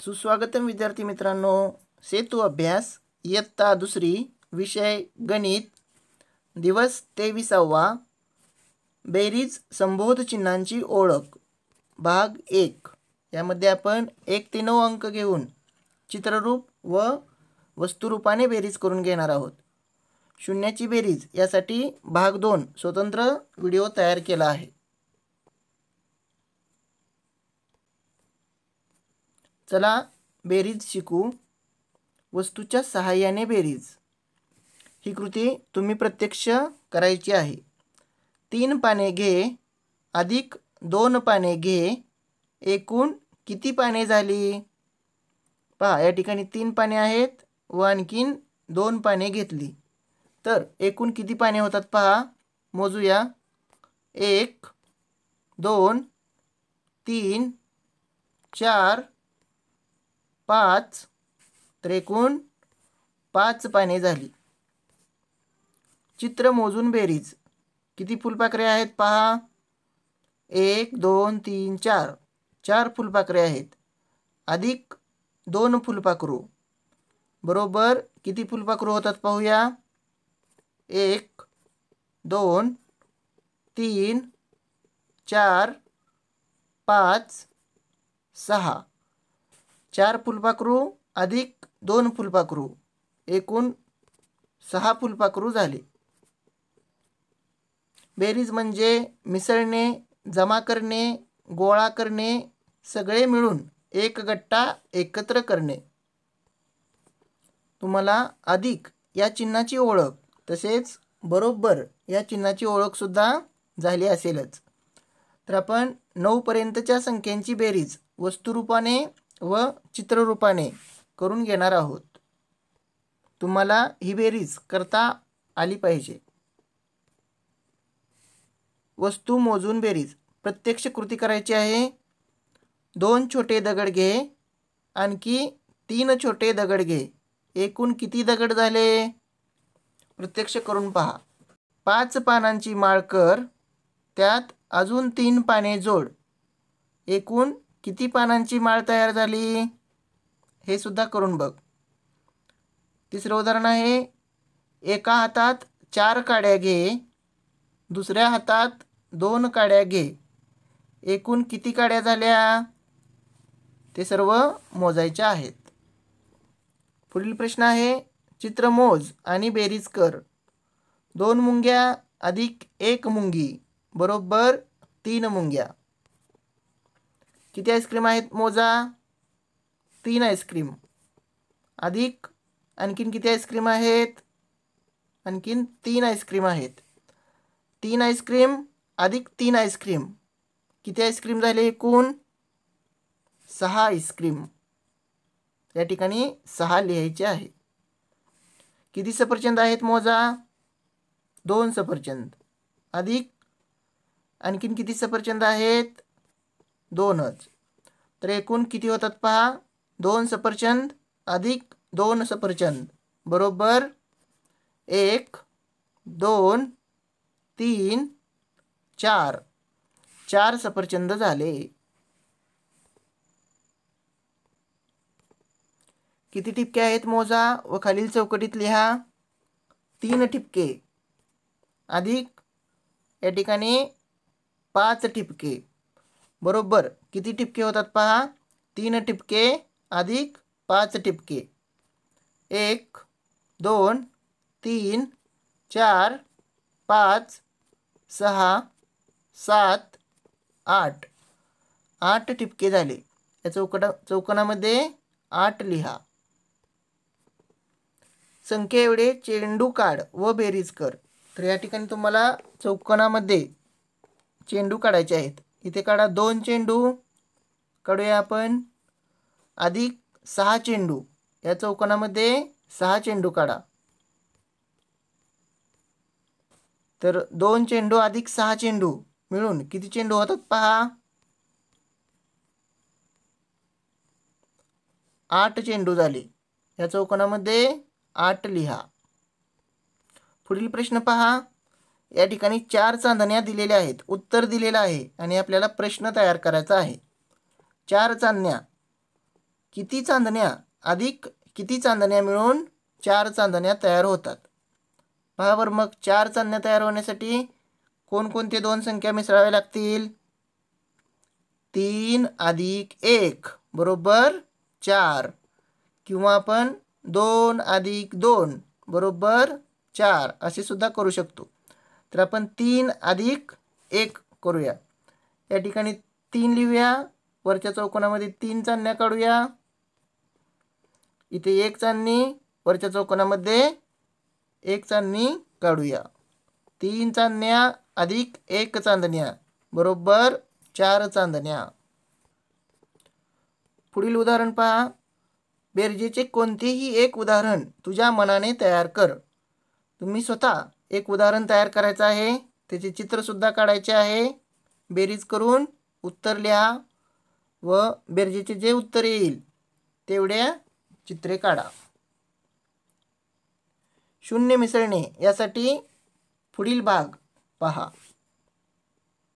सुस्वागतम विद्यार्थी मित्रांनो सेतू अभ्यास इयत्ता दुसरी विषय गणित दिवस तेविसावा बेरीज संबोध चिन्हांची ओळख भाग एक यामध्ये आपण एक ते नऊ अंक घेऊन चित्ररूप व वस्तुरूपाने बेरीज करून घेणार आहोत शून्याची बेरीज यासाठी भाग दोन स्वतंत्र व्हिडिओ तयार केला आहे चला बेरीज शिकू वस्तूच्या सहाय्याने बेरीज ही कृती तुम्ही प्रत्यक्ष करायची आहे तीन पाने घे अधिक दोन पाने घे एकूण किती पाने झाली पहा या ठिकाणी तीन पाने आहेत व आणखीन दोन पाने घेतली तर एकूण किती पाने होतात पहा मोजूया एक दोन तीन चार पाच तर एकूण पाच पाने झाली चित्र मोजून बेरीज किती फुलपाखरे आहेत पहा एक दोन तीन चार चार फुलपाखरे आहेत अधिक दोन फुलपाखरू बरोबर किती फुलपाखरू होतात पाहूया एक दोन तीन चार पाच सहा चार फुलपाखरू अधिक दोन फुलपाखरू एकूण सहा फुलपाखरू झाले बेरीज म्हणजे मिसळणे जमा करणे गोळा करणे सगळे मिळून एक गट्टा एकत्र करणे तुम्हाला अधिक या चिन्हाची ओळख तसेच बरोबर या चिन्हाची ओळखसुद्धा झाली असेलच तर आपण नऊपर्यंतच्या संख्यांची बेरीज वस्तुरूपाने व चित्ररूपाने करून घेणार आहोत तुम्हाला ही बेरीज करता आली पाहिजे वस्तू मोजून बेरीज प्रत्यक्ष कृती करायची आहे दोन छोटे दगड घे आणखी तीन छोटे दगड घे एकूण किती दगड झाले प्रत्यक्ष करून पहा पाच पानांची माळ कर त्यात अजून तीन पाने जोड एकूण किती पानांची माळ तयार झाली हे सुद्धा करून बघ तिसरं उदाहरण आहे एका हातात चार काड्या घे दुसऱ्या हातात दोन काड्या घे एकूण किती काड्या झाल्या ते सर्व मोजायच्या आहेत पुढील प्रश्न आहे चित्र मोज आणि बेरीज कर दोन मुंग्या अधिक एक मुंगी बरोबर तीन मुंग्या किती आईस्क्रीम आहेत मोजा तीन आईस्क्रीम अधिक आणखीन किती आईस्क्रीम आहेत आणखीन तीन आईस्क्रीम आहेत तीन आईस्क्रीम अधिक तीन आईस्क्रीम किती आईस्क्रीम झाले एकूण सहा आईस्क्रीम या ठिकाणी सहा लिहायचे आहे किती सफरचंद आहेत मोजा दोन सफरचंद अधिक आणखीन किती सफरचंद आहेत दोनच तर एकूण किती होतात पहा दोन सफरचंद अधिक दोन सफरचंद बरोबर एक दोन तीन चार चार सफरचंद झाले किती ठिपके आहेत मोजा व खालील चौकटीत लिहा तीन ठिपके अधिक या ठिकाणी पाच ठिपके बरोबर किती ठिपके होतात पहा तीन ठिपके अधिक पाच ठिपके एक दोन तीन चार पाच सहा सात आठ आठ ठिपके झाले या चौकटा चौकणामध्ये आठ लिहा संख्येएवढे चेंडू काढ व बेरीज कर तर या ठिकाणी तुम्हाला चौकोनामध्ये चेंडू काढायचे आहेत इथे काढा दोन चेंडू काढूया आपण अधिक सहा चेंडू या चौकोनामध्ये सहा चेंडू काढा तर दोन चेंडू अधिक सहा चेंडू मिळून किती चेंडू होतात पहा आठ चेंडू झाले या चौकोनामध्ये आठ लिहा पुढील प्रश्न पहा या ठिकाणी चार चांदण्या दिलेल्या आहेत उत्तर दिलेलं आहे आणि आपल्याला प्रश्न तयार करायचा आहे चार चांदण्या किती चांदण्या अधिक किती चांदण्या मिळून चार चांदण्या तयार होतात पहा मग चार चांदण्या तयार होण्यासाठी कोणकोणते दोन संख्या मिसळाव्या लागतील तीन अधिक एक बरोबर चार किंवा आपण दोन अधिक दोन बरोबर चार असे सुद्धा करू शकतो तर आपण तीन अधिक एक करूया या ठिकाणी तीन लिहूया वरच्या चौकोनामध्ये तीन चांदण्या काढूया इथे एक चांदणी वरच्या चौकोनामध्ये एक चांदणी काढूया तीन चांदण्या अधिक एक चांदण्या बरोबर चार चांदण्या पुढील उदाहरण पहा बेरजेचे कोणतेही एक उदाहरण तुझ्या मनाने तयार कर तुम्ही स्वतः एक उदाहरण तयार करायचं आहे त्याचे चित्रसुद्धा काढायचे आहे बेरीज करून उत्तर लिहा व बेरजेचे जे उत्तर येईल तेवढ्या चित्रे काढा शून्य मिसळणे यासाठी पुढील भाग पहा